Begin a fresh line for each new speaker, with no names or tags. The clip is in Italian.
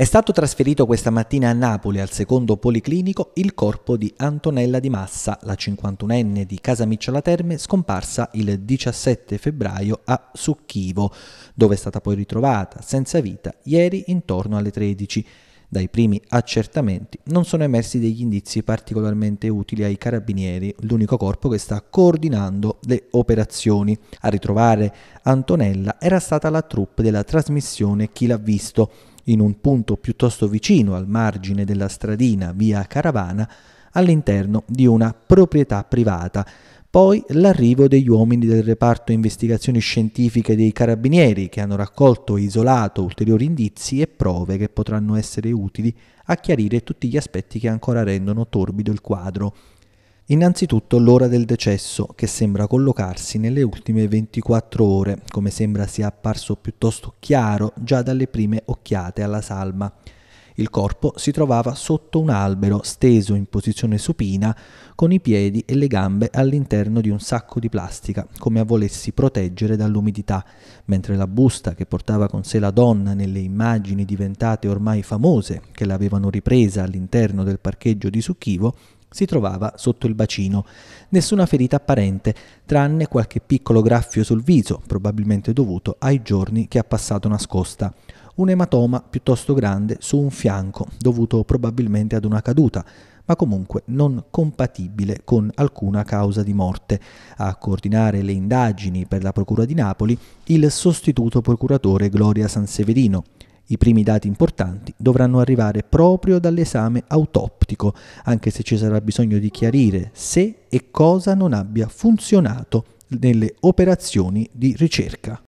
È stato trasferito questa mattina a Napoli al secondo policlinico il corpo di Antonella Di Massa, la 51enne di Casa Micciola Terme, scomparsa il 17 febbraio a Succhivo, dove è stata poi ritrovata senza vita ieri intorno alle 13. Dai primi accertamenti non sono emersi degli indizi particolarmente utili ai carabinieri, l'unico corpo che sta coordinando le operazioni. A ritrovare Antonella era stata la troupe della trasmissione Chi l'ha visto, in un punto piuttosto vicino al margine della stradina via Caravana, all'interno di una proprietà privata, poi l'arrivo degli uomini del reparto investigazioni scientifiche dei carabinieri che hanno raccolto e isolato ulteriori indizi e prove che potranno essere utili a chiarire tutti gli aspetti che ancora rendono torbido il quadro Innanzitutto l'ora del decesso, che sembra collocarsi nelle ultime 24 ore, come sembra sia apparso piuttosto chiaro già dalle prime occhiate alla salma. Il corpo si trovava sotto un albero, steso in posizione supina, con i piedi e le gambe all'interno di un sacco di plastica, come a volersi proteggere dall'umidità, mentre la busta che portava con sé la donna nelle immagini diventate ormai famose, che l'avevano ripresa all'interno del parcheggio di Succhivo, si trovava sotto il bacino. Nessuna ferita apparente, tranne qualche piccolo graffio sul viso, probabilmente dovuto ai giorni che ha passato nascosta. Un ematoma piuttosto grande su un fianco, dovuto probabilmente ad una caduta, ma comunque non compatibile con alcuna causa di morte. A coordinare le indagini per la Procura di Napoli il sostituto procuratore Gloria Sanseverino. I primi dati importanti dovranno arrivare proprio dall'esame autoptico, anche se ci sarà bisogno di chiarire se e cosa non abbia funzionato nelle operazioni di ricerca.